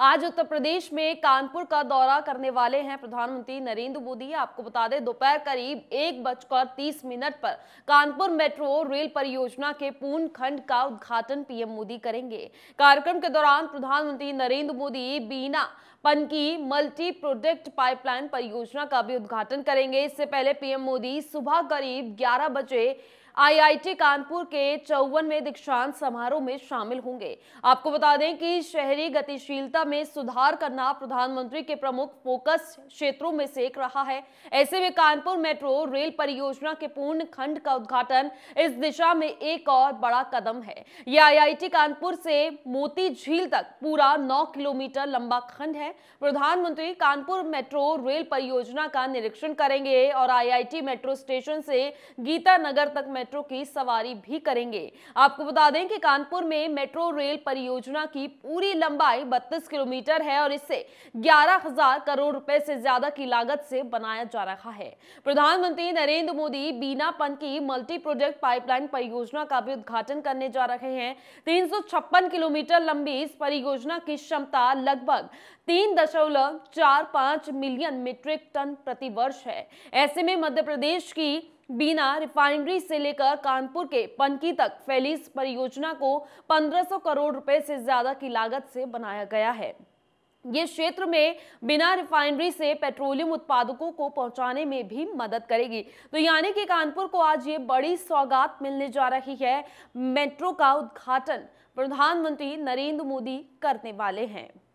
आज उत्तर प्रदेश में कानपुर का दौरा करने वाले हैं प्रधानमंत्री नरेंद्र मोदी आपको बता दें दोपहर करीब एक बजकर तीस मिनट पर कानपुर मेट्रो रेल परियोजना के पूर्ण खंड का उद्घाटन पीएम मोदी करेंगे कार्यक्रम के दौरान प्रधानमंत्री Narendra Modi Bina Panki multi product pipeline परियोजना का भी उद्घाटन करेंगे इससे पहले पीएम मोदी सुबह करीब ग्यारह बजे आईआईटी कानपुर के चौवनवे दीक्षांत समारोह में शामिल होंगे आपको बता दें कि शहरी गतिशीलता में सुधार करना प्रधानमंत्री के प्रमुख फोकस क्षेत्रों में से एक रहा है ऐसे में कानपुर मेट्रो रेल परियोजना के पूर्ण खंड का उद्घाटन इस दिशा में एक और बड़ा कदम है यह आई कानपुर से मोती झील तक पूरा नौ किलोमीटर लंबा खंड है प्रधानमंत्री कानपुर मेट्रो रेल परियोजना का निरीक्षण करेंगे और आईआईटी मेट्रो स्टेशन से गीता नगर तक मेट्रो मेट्रो की सवारी भी करेंगे आपको बता दें कि कानपुर में मेट्रो रेल परियोजना की पूरी लंबाई बत्तीस किलोमीटर है और इसे ग्यारह करोड़ रुपए से ज्यादा की लागत से बनाया जा रहा है प्रधानमंत्री नरेंद्र मोदी बीना पन की मल्टी प्रोजेक्ट पाइपलाइन परियोजना का भी उद्घाटन करने जा रहे हैं तीन किलोमीटर लंबी इस परियोजना की क्षमता लगभग तीन दशमलव चार पांच मिलियन मीट्रिक टन प्रति वर्ष है ऐसे में मध्य प्रदेश की बीना रिफाइनरी से लेकर कानपुर के पनकी तक फैली इस परियोजना को 1500 करोड़ रुपए से ज्यादा की लागत से बनाया गया है ये क्षेत्र में बिना रिफाइनरी से पेट्रोलियम उत्पादकों को पहुंचाने में भी मदद करेगी तो यानी कि कानपुर को आज ये बड़ी सौगात मिलने जा रही है मेट्रो का उद्घाटन प्रधानमंत्री नरेंद्र मोदी करने वाले हैं